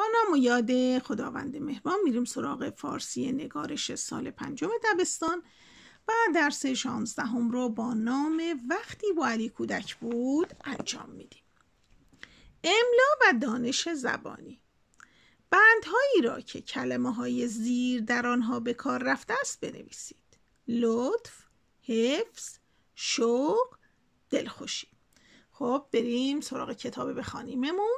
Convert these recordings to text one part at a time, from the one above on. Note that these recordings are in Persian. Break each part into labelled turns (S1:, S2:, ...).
S1: با نام و یاد خداوند مهربان میریم سراغ فارسی نگارش سال پنجم دبستان و درس شانزدهم رو با نام وقتی با علی کودک بود انجام میدیم املا و دانش زبانی بندهایی را که کلمه های زیر در آنها به کار رفته است بنویسید لطف، حفظ، شوق، دلخوشی خب بریم سراغ کتاب بخوانیممون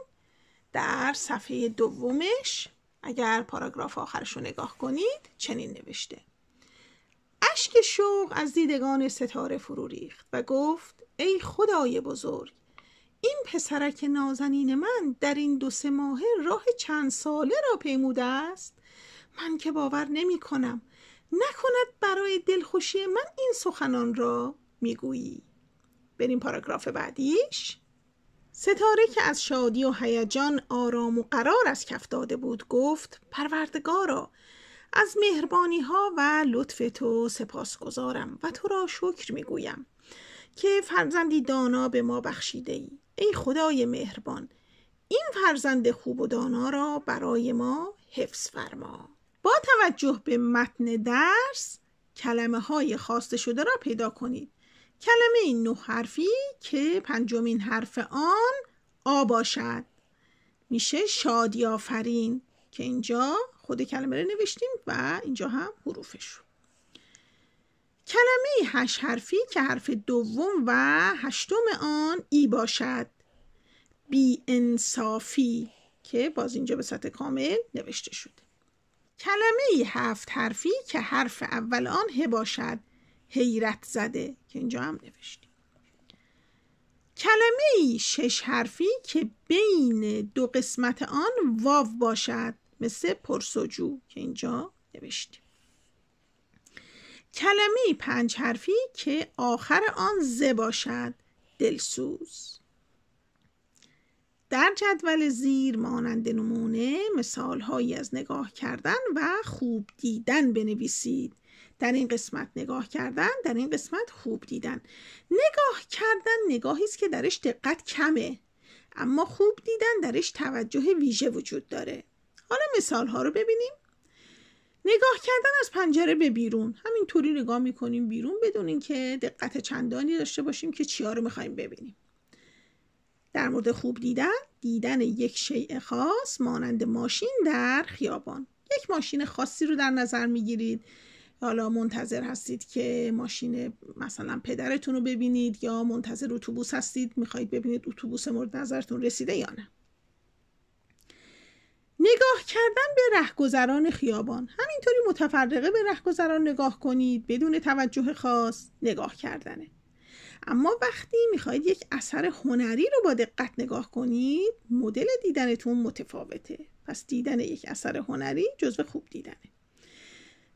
S1: در صفحه دومش اگر پاراگراف آخرش رو نگاه کنید چنین نوشته اشک شوق از دیدگان ستاره فرو ریخت و گفت ای خدای بزرگ این پسرک نازنین من در این دو سه ماه راه چند ساله را پیموده است من که باور نمی کنم نکند برای دلخوشی من این سخنان را میگویی بریم پاراگراف بعدیش ستاره که از شادی و هیجان آرام و قرار از کف داده بود گفت پروردگارا از مهربانی ها و لطف تو سپاس گذارم و تو را شکر می گویم که فرزندی دانا به ما بخشیده ای ای خدای مهربان این فرزند خوب و دانا را برای ما حفظ فرما با توجه به متن درس کلمه های خواسته شده را پیدا کنید کلمه نه حرفی که پنجمین حرف آن آ باشد میشه شادی آفرین که اینجا خود کلمه رو نوشتیم و اینجا هم حروفش کلمه هش حرفی که حرف دوم و هشتم آن ای باشد بی انصافی که باز اینجا به سطح کامل نوشته شده کلمه هفت حرفی که حرف اول آن ه باشد حیرت زده که اینجا هم نوشتیم کلمه شش حرفی که بین دو قسمت آن واو باشد مثل پرسجو که اینجا نوشتیم کلمه پنج حرفی که آخر آن ز باشد دلسوز در جدول زیر مانند نمونه هایی از نگاه کردن و خوب دیدن بنویسید در این قسمت نگاه کردن در این قسمت خوب دیدن نگاه کردن نگاهی است که درش دقت کمه اما خوب دیدن درش توجه ویژه وجود داره حالا مثال ها رو ببینیم نگاه کردن از پنجره به بیرون همینطوری نگاه میکنیم بیرون بدون اینکه دقت چندانی داشته باشیم که چیا رو میخوایم ببینیم در مورد خوب دیدن دیدن یک شیء خاص مانند ماشین در خیابان یک ماشین خاصی رو در نظر میگیرید حالا منتظر هستید که ماشین مثلا پدرتون رو ببینید یا منتظر اتوبوس هستید میخواهید ببینید اتوبوس مورد نظرتون رسیده یا نه نگاه کردن به رهگذران خیابان همینطوری متفرقه به رهگذران نگاه کنید بدون توجه خاص نگاه کردنه اما وقتی میخواهید یک اثر هنری رو با دقت نگاه کنید مدل دیدنتون متفاوته پس دیدن یک اثر هنری جزو خوب دیدنه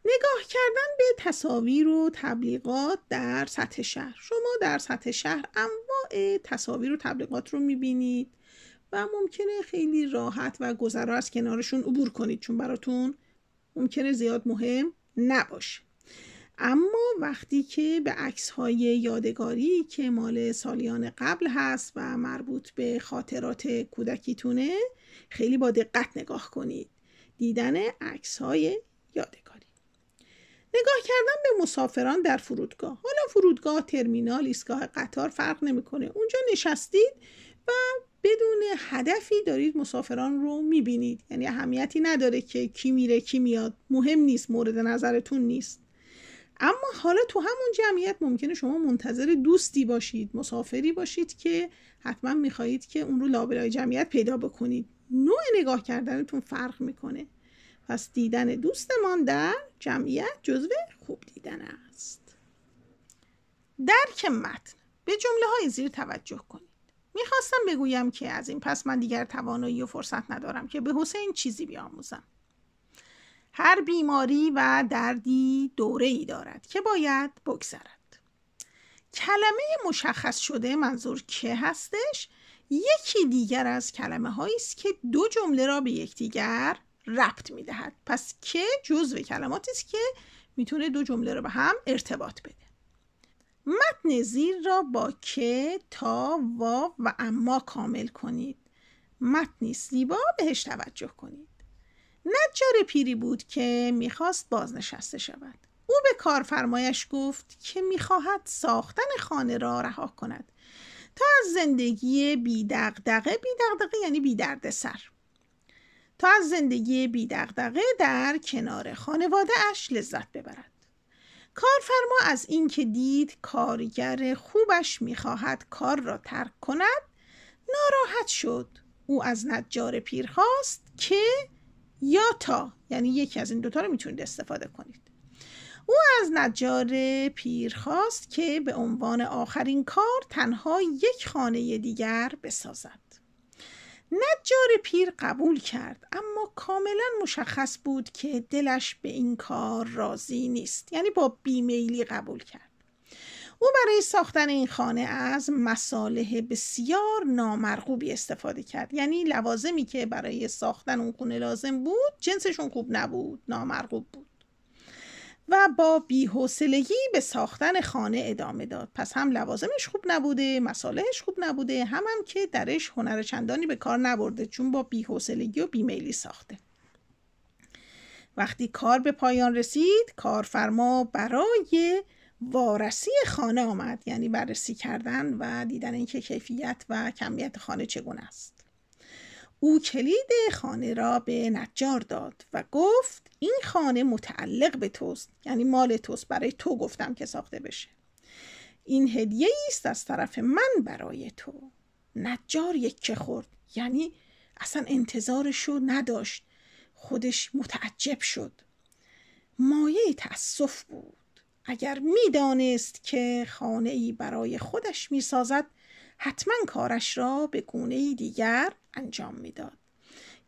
S1: نگاه کردن به تصاویر و تبلیغات در سطح شهر شما در سطح شهر انواع تصاویر و تبلیغات رو میبینید و ممکنه خیلی راحت و گذرا از کنارشون عبور کنید چون براتون ممکنه زیاد مهم نباشه اما وقتی که به عکس های یادگاری که مال سالیان قبل هست و مربوط به خاطرات کودکیتونه خیلی با دقت نگاه کنید دیدن عکس های یادگاری نگاه کردن به مسافران در فرودگاه حالا فرودگاه ترمینال ایستگاه قطار فرق نمیکنه اونجا نشستید و بدون هدفی دارید مسافران رو میبینید یعنی اهمیتی نداره که کی میره کی میاد مهم نیست مورد نظرتون نیست اما حالا تو همون جمعیت ممکنه شما منتظر دوستی باشید مسافری باشید که حتما میخواهید که اون رو لابلای جمعیت پیدا بکنید نوع نگاه کردنتون فرق میکنه پس دیدن دوستمان در جمعیت جزو خوب دیدن است درک متن به جمله های زیر توجه کنید میخواستم بگویم که از این پس من دیگر توانایی و فرصت ندارم که به حسین چیزی بیاموزم هر بیماری و دردی دوره ای دارد که باید بگذرد کلمه مشخص شده منظور که هستش یکی دیگر از کلمه است که دو جمله را به یکدیگر ربط میدهد پس که جزو کلماتی است که میتونه دو جمله رو به هم ارتباط بده متن زیر را با که تا وا و اما کامل کنید متنی زیبا بهش توجه کنید نجار پیری بود که میخواست بازنشسته شود او به کارفرمایش گفت که میخواهد ساختن خانه را رها کند تا از زندگی بی دغدغه بی دغدغه یعنی بی دردسر تا از زندگی دغدغه در کنار خانواده اش لذت ببرد کارفرما از اینکه دید کارگر خوبش میخواهد کار را ترک کند ناراحت شد او از نجار پیر خواست که یا تا یعنی یکی از این دوتا رو میتونید استفاده کنید او از نجار پیر خواست که به عنوان آخرین کار تنها یک خانه دیگر بسازد نجار پیر قبول کرد اما کاملا مشخص بود که دلش به این کار راضی نیست یعنی با بیمیلی قبول کرد او برای ساختن این خانه از مصالح بسیار نامرغوبی استفاده کرد یعنی لوازمی که برای ساختن اون خونه لازم بود جنسشون خوب نبود نامرغوب بود و با بیحوصلگی به ساختن خانه ادامه داد پس هم لوازمش خوب نبوده مصالحش خوب نبوده هم هم که درش هنر چندانی به کار نبرده چون با بیحوصلگی و بیمیلی ساخته وقتی کار به پایان رسید کارفرما برای وارسی خانه آمد یعنی بررسی کردن و دیدن اینکه کیفیت و کمیت خانه چگونه است او کلید خانه را به نجار داد و گفت این خانه متعلق به توست یعنی مال توست برای تو گفتم که ساخته بشه این هدیه است از طرف من برای تو نجار یک که خورد یعنی اصلا انتظارش رو نداشت خودش متعجب شد مایه تأسف بود اگر میدانست که خانه ای برای خودش میسازد حتما کارش را به گونه دیگر انجام میداد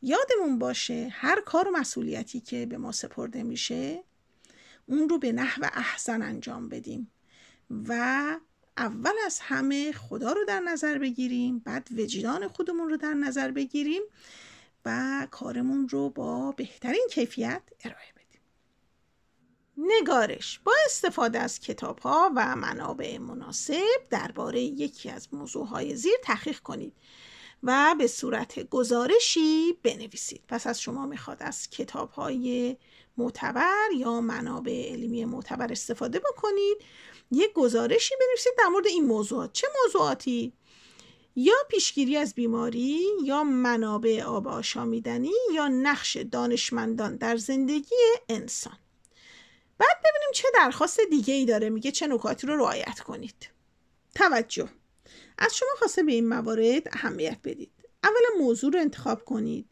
S1: یادمون باشه هر کار و مسئولیتی که به ما سپرده میشه اون رو به نحو احسن انجام بدیم و اول از همه خدا رو در نظر بگیریم بعد وجدان خودمون رو در نظر بگیریم و کارمون رو با بهترین کیفیت ارائه بدیم نگارش با استفاده از کتاب ها و منابع مناسب درباره یکی از موضوع های زیر تحقیق کنید و به صورت گزارشی بنویسید پس از شما میخواد از کتاب های معتبر یا منابع علمی معتبر استفاده بکنید یک گزارشی بنویسید در مورد این موضوعات چه موضوعاتی یا پیشگیری از بیماری یا منابع آب آشامیدنی یا نقش دانشمندان در زندگی انسان بعد ببینیم چه درخواست دیگه ای داره میگه چه نکاتی رو رعایت کنید توجه از شما خواسته به این موارد اهمیت بدید اولا موضوع رو انتخاب کنید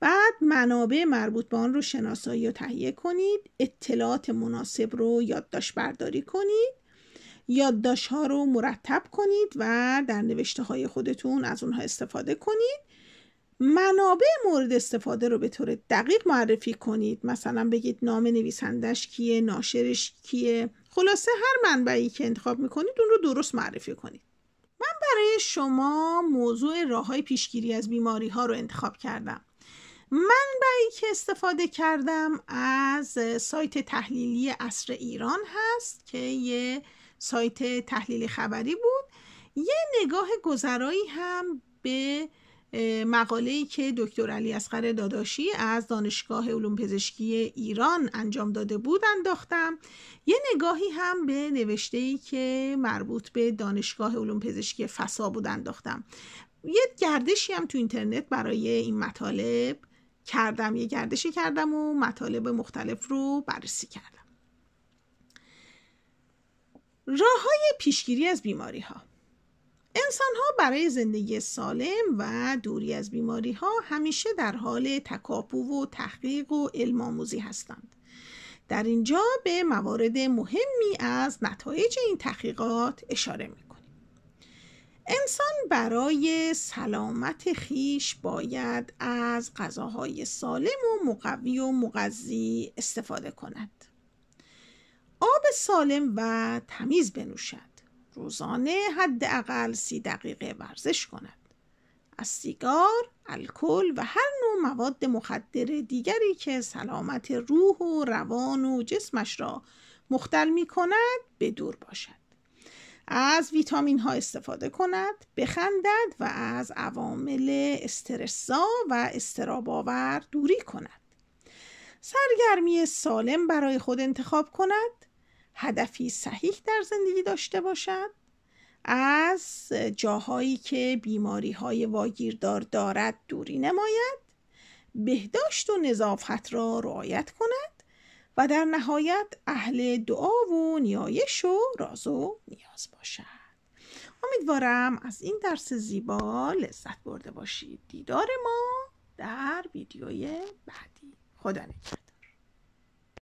S1: بعد منابع مربوط به آن رو شناسایی و تهیه کنید اطلاعات مناسب رو یادداشت برداری کنید یادداشت ها رو مرتب کنید و در نوشته های خودتون از اونها استفاده کنید منابع مورد استفاده رو به طور دقیق معرفی کنید مثلا بگید نام نویسندش کیه ناشرش کیه خلاصه هر منبعی که انتخاب میکنید اون رو درست معرفی کنید من برای شما موضوع راه های پیشگیری از بیماری ها رو انتخاب کردم منبعی که استفاده کردم از سایت تحلیلی اصر ایران هست که یه سایت تحلیل خبری بود یه نگاه گذرایی هم به مقاله ای که دکتر علی اصغر داداشی از دانشگاه علوم پزشکی ایران انجام داده بود انداختم یه نگاهی هم به نوشته ای که مربوط به دانشگاه علوم پزشکی فسا بود انداختم یه گردشی هم تو اینترنت برای این مطالب کردم یه گردشی کردم و مطالب مختلف رو بررسی کردم راه های پیشگیری از بیماری ها انسان ها برای زندگی سالم و دوری از بیماری ها همیشه در حال تکاپو و تحقیق و علم آموزی هستند. در اینجا به موارد مهمی از نتایج این تحقیقات اشاره می انسان برای سلامت خیش باید از غذاهای سالم و مقوی و مغذی استفاده کند آب سالم و تمیز بنوشد روزانه حداقل سی دقیقه ورزش کند از سیگار، الکل و هر نوع مواد مخدر دیگری که سلامت روح و روان و جسمش را مختل می کند به دور باشد. از ویتامین ها استفاده کند، بخندد و از عوامل استرسا و استراباور دوری کند. سرگرمی سالم برای خود انتخاب کند هدفی صحیح در زندگی داشته باشد از جاهایی که بیماری های واگیردار دارد دوری نماید بهداشت و نظافت را رعایت کند و در نهایت اهل دعا و نیایش و راز و نیاز باشد امیدوارم از این درس زیبا لذت برده باشید دیدار ما در ویدیوی بعدی خدا نگهدار